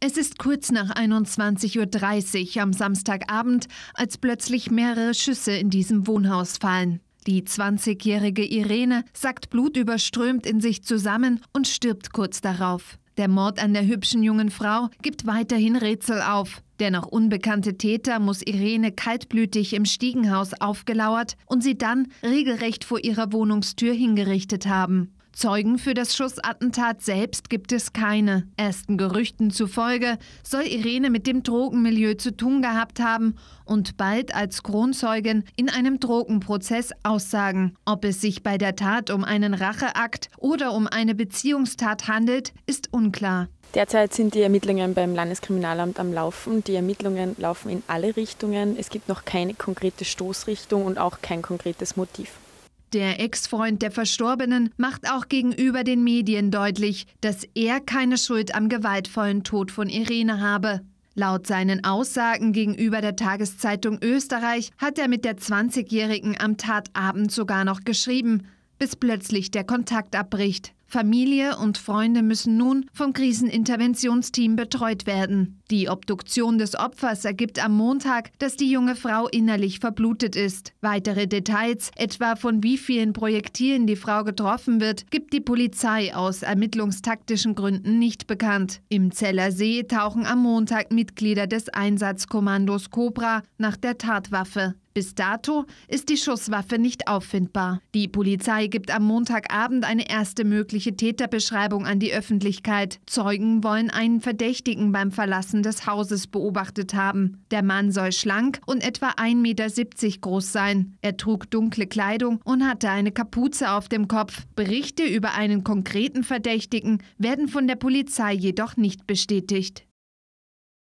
Es ist kurz nach 21.30 Uhr am Samstagabend, als plötzlich mehrere Schüsse in diesem Wohnhaus fallen. Die 20-jährige Irene sackt blutüberströmt in sich zusammen und stirbt kurz darauf. Der Mord an der hübschen jungen Frau gibt weiterhin Rätsel auf. Der noch unbekannte Täter muss Irene kaltblütig im Stiegenhaus aufgelauert und sie dann regelrecht vor ihrer Wohnungstür hingerichtet haben. Zeugen für das Schussattentat selbst gibt es keine. Ersten Gerüchten zufolge soll Irene mit dem Drogenmilieu zu tun gehabt haben und bald als Kronzeugin in einem Drogenprozess aussagen. Ob es sich bei der Tat um einen Racheakt oder um eine Beziehungstat handelt, ist unklar. Derzeit sind die Ermittlungen beim Landeskriminalamt am Laufen. Die Ermittlungen laufen in alle Richtungen. Es gibt noch keine konkrete Stoßrichtung und auch kein konkretes Motiv. Der Ex-Freund der Verstorbenen macht auch gegenüber den Medien deutlich, dass er keine Schuld am gewaltvollen Tod von Irene habe. Laut seinen Aussagen gegenüber der Tageszeitung Österreich hat er mit der 20-Jährigen am Tatabend sogar noch geschrieben bis plötzlich der Kontakt abbricht. Familie und Freunde müssen nun vom Kriseninterventionsteam betreut werden. Die Obduktion des Opfers ergibt am Montag, dass die junge Frau innerlich verblutet ist. Weitere Details, etwa von wie vielen Projektilen die Frau getroffen wird, gibt die Polizei aus ermittlungstaktischen Gründen nicht bekannt. Im Zeller See tauchen am Montag Mitglieder des Einsatzkommandos Cobra nach der Tatwaffe. Bis dato ist die Schusswaffe nicht auffindbar. Die Polizei gibt am Montagabend eine erste mögliche Täterbeschreibung an die Öffentlichkeit. Zeugen wollen einen Verdächtigen beim Verlassen des Hauses beobachtet haben. Der Mann soll schlank und etwa 1,70 Meter groß sein. Er trug dunkle Kleidung und hatte eine Kapuze auf dem Kopf. Berichte über einen konkreten Verdächtigen werden von der Polizei jedoch nicht bestätigt.